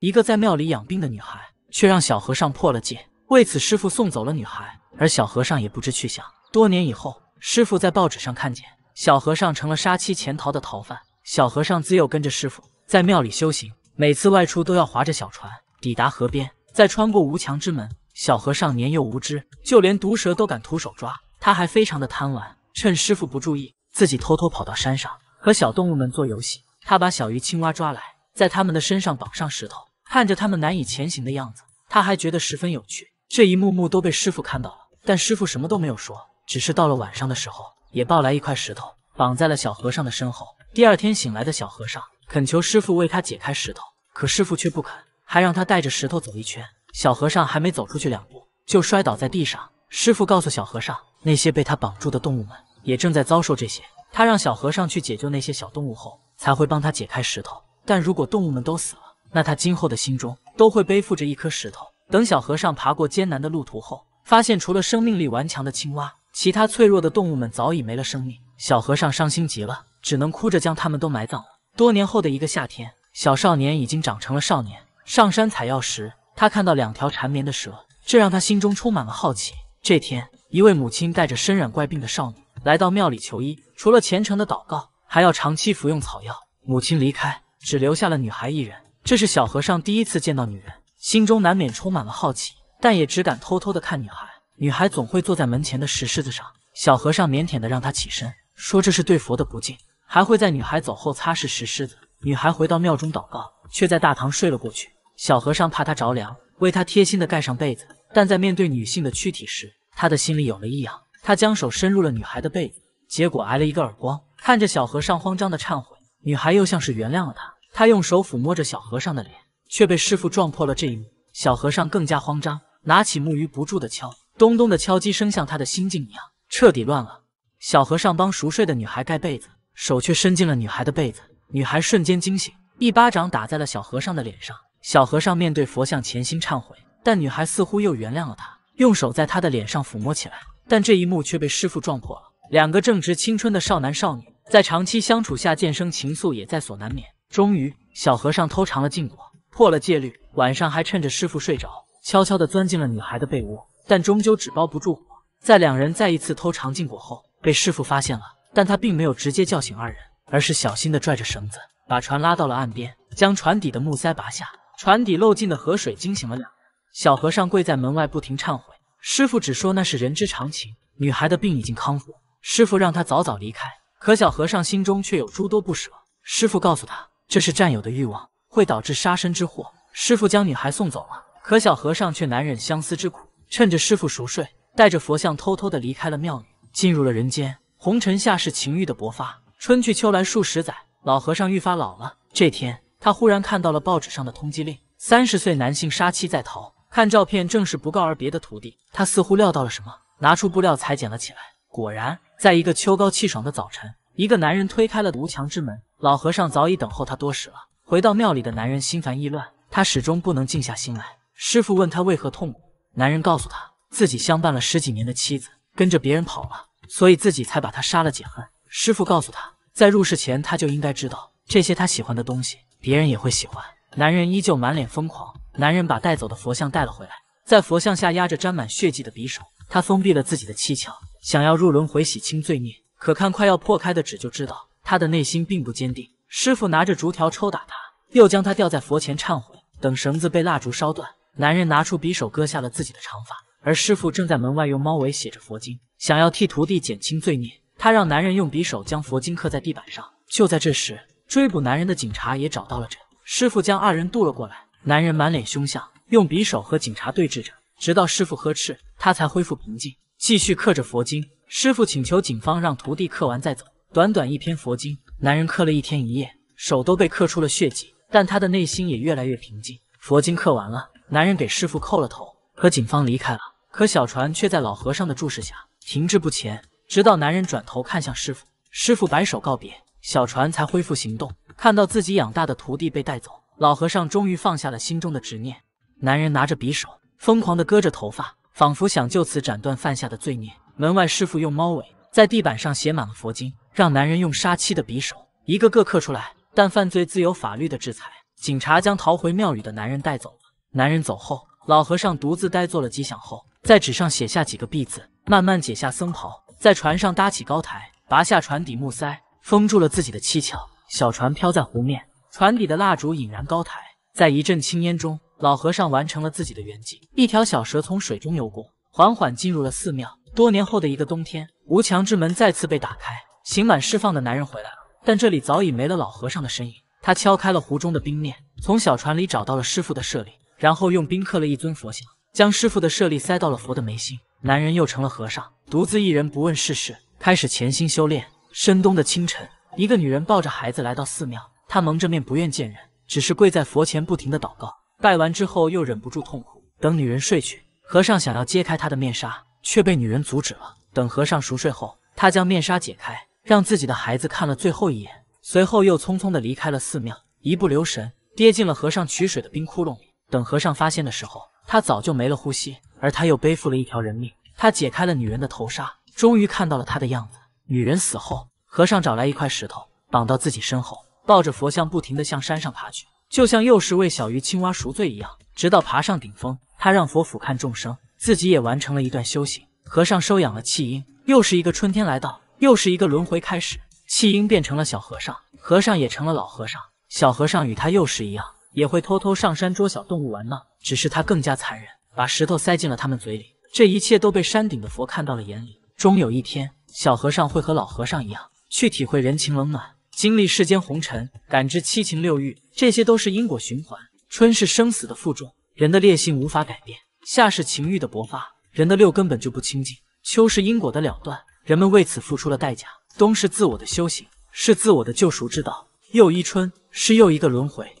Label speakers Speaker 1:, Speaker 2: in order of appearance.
Speaker 1: 一个在庙里养病的女孩，却让小和尚破了戒。为此，师傅送走了女孩，而小和尚也不知去向。多年以后，师傅在报纸上看见，小和尚成了杀妻潜逃的逃犯。小和尚自幼跟着师傅在庙里修行，每次外出都要划着小船抵达河边，再穿过无墙之门。小和尚年幼无知，就连毒蛇都敢徒手抓。他还非常的贪玩，趁师傅不注意，自己偷偷跑到山上和小动物们做游戏。他把小鱼、青蛙抓来，在他们的身上绑上石头。看着他们难以前行的样子，他还觉得十分有趣。这一幕幕都被师傅看到了，但师傅什么都没有说，只是到了晚上的时候，也抱来一块石头绑在了小和尚的身后。第二天醒来的小和尚恳求师傅为他解开石头，可师傅却不肯，还让他带着石头走一圈。小和尚还没走出去两步，就摔倒在地上。师傅告诉小和尚，那些被他绑住的动物们也正在遭受这些。他让小和尚去解救那些小动物后，才会帮他解开石头。但如果动物们都死了，那他今后的心中都会背负着一颗石头。等小和尚爬过艰难的路途后，发现除了生命力顽强的青蛙，其他脆弱的动物们早已没了生命。小和尚伤心极了，只能哭着将他们都埋葬了。多年后的一个夏天，小少年已经长成了少年。上山采药时，他看到两条缠绵的蛇，这让他心中充满了好奇。这天，一位母亲带着身染怪病的少女来到庙里求医，除了虔诚的祷告，还要长期服用草药。母亲离开，只留下了女孩一人。这是小和尚第一次见到女人，心中难免充满了好奇，但也只敢偷偷的看女孩。女孩总会坐在门前的石狮子上，小和尚腼腆的让她起身，说这是对佛的不敬，还会在女孩走后擦拭石狮子。女孩回到庙中祷告，却在大堂睡了过去。小和尚怕她着凉，为她贴心的盖上被子，但在面对女性的躯体时，他的心里有了异样。他将手伸入了女孩的被子，结果挨了一个耳光。看着小和尚慌张的忏悔，女孩又像是原谅了他。他用手抚摸着小和尚的脸，却被师傅撞破了这一幕。小和尚更加慌张，拿起木鱼不住的敲，咚咚的敲击声像他的心境一样彻底乱了。小和尚帮熟睡的女孩盖被子，手却伸进了女孩的被子，女孩瞬间惊醒，一巴掌打在了小和尚的脸上。小和尚面对佛像潜心忏悔，但女孩似乎又原谅了他，用手在他的脸上抚摸起来。但这一幕却被师傅撞破了。两个正值青春的少男少女在长期相处下渐生情愫，也在所难免。终于，小和尚偷尝了禁果，破了戒律。晚上还趁着师傅睡着，悄悄地钻进了女孩的被窝。但终究纸包不住火，在两人再一次偷尝禁果后，被师傅发现了。但他并没有直接叫醒二人，而是小心地拽着绳子，把船拉到了岸边，将船底的木塞拔下。船底漏进的河水惊醒了两人。小和尚跪在门外，不停忏悔。师傅只说那是人之常情。女孩的病已经康复，师傅让他早早离开。可小和尚心中却有诸多不舍。师傅告诉他。这是占有的欲望，会导致杀身之祸。师傅将女孩送走了，可小和尚却难忍相思之苦，趁着师傅熟睡，带着佛像偷偷的离开了庙宇，进入了人间。红尘下是情欲的勃发，春去秋来数十载，老和尚愈发老了。这天，他忽然看到了报纸上的通缉令：三十岁男性杀妻在逃。看照片，正是不告而别的徒弟。他似乎料到了什么，拿出布料裁剪了起来。果然，在一个秋高气爽的早晨，一个男人推开了无墙之门。老和尚早已等候他多时了。回到庙里的男人心烦意乱，他始终不能静下心来。师傅问他为何痛苦，男人告诉他，自己相伴了十几年的妻子跟着别人跑了，所以自己才把他杀了解恨。师傅告诉他，在入世前他就应该知道，这些他喜欢的东西，别人也会喜欢。男人依旧满脸疯狂。男人把带走的佛像带了回来，在佛像下压着沾满血迹的匕首。他封闭了自己的七窍，想要入轮回洗清罪孽。可看快要破开的纸就知道。他的内心并不坚定。师傅拿着竹条抽打他，又将他吊在佛前忏悔。等绳子被蜡烛烧断，男人拿出匕首割下了自己的长发。而师傅正在门外用猫尾写着佛经，想要替徒弟减轻罪孽。他让男人用匕首将佛经刻在地板上。就在这时，追捕男人的警察也找到了这。师傅将二人渡了过来。男人满脸凶相，用匕首和警察对峙着，直到师傅呵斥他才恢复平静，继续刻着佛经。师傅请求警方让徒弟刻完再走。短短一篇佛经，男人刻了一天一夜，手都被刻出了血迹，但他的内心也越来越平静。佛经刻完了，男人给师傅叩了头。和警方离开了，可小船却在老和尚的注视下停滞不前，直到男人转头看向师傅，师傅摆手告别，小船才恢复行动。看到自己养大的徒弟被带走，老和尚终于放下了心中的执念。男人拿着匕首，疯狂地割着头发，仿佛想就此斩断犯下的罪孽。门外，师傅用猫尾。在地板上写满了佛经，让男人用杀妻的匕首一个个刻出来。但犯罪自有法律的制裁，警察将逃回庙宇的男人带走了。男人走后，老和尚独自呆坐了几响后，在纸上写下几个“必”字，慢慢解下僧袍，在船上搭起高台，拔下船底木塞，封住了自己的七窍。小船飘在湖面，船底的蜡烛引燃高台，在一阵青烟中，老和尚完成了自己的圆寂。一条小蛇从水中游过，缓缓进入了寺庙。多年后的一个冬天，无墙之门再次被打开，刑满释放的男人回来了，但这里早已没了老和尚的身影。他敲开了湖中的冰面，从小船里找到了师傅的舍利，然后用冰刻了一尊佛像，将师傅的舍利塞到了佛的眉心。男人又成了和尚，独自一人不问世事，开始潜心修炼。深冬的清晨，一个女人抱着孩子来到寺庙，她蒙着面不愿见人，只是跪在佛前不停的祷告。拜完之后又忍不住痛哭。等女人睡去，和尚想要揭开她的面纱。却被女人阻止了。等和尚熟睡后，他将面纱解开，让自己的孩子看了最后一眼，随后又匆匆地离开了寺庙。一不留神，跌进了和尚取水的冰窟窿里。等和尚发现的时候，他早就没了呼吸，而他又背负了一条人命。他解开了女人的头纱，终于看到了她的样子。女人死后，和尚找来一块石头绑到自己身后，抱着佛像不停地向山上爬去，就像幼时为小鱼青蛙赎罪一样。直到爬上顶峰，他让佛俯瞰众生。自己也完成了一段修行，和尚收养了弃婴，又是一个春天来到，又是一个轮回开始，弃婴变成了小和尚，和尚也成了老和尚。小和尚与他幼时一样，也会偷偷上山捉小动物玩闹，只是他更加残忍，把石头塞进了他们嘴里。这一切都被山顶的佛看到了眼里。终有一天，小和尚会和老和尚一样，去体会人情冷暖，经历世间红尘，感知七情六欲。这些都是因果循环。春是生死的负重，人的劣性无法改变。夏是情欲的勃发，人的六根本就不清净。秋是因果的了断，人们为此付出了代价。冬是自我的修行，是自我的救赎之道。又一春是又一个轮回。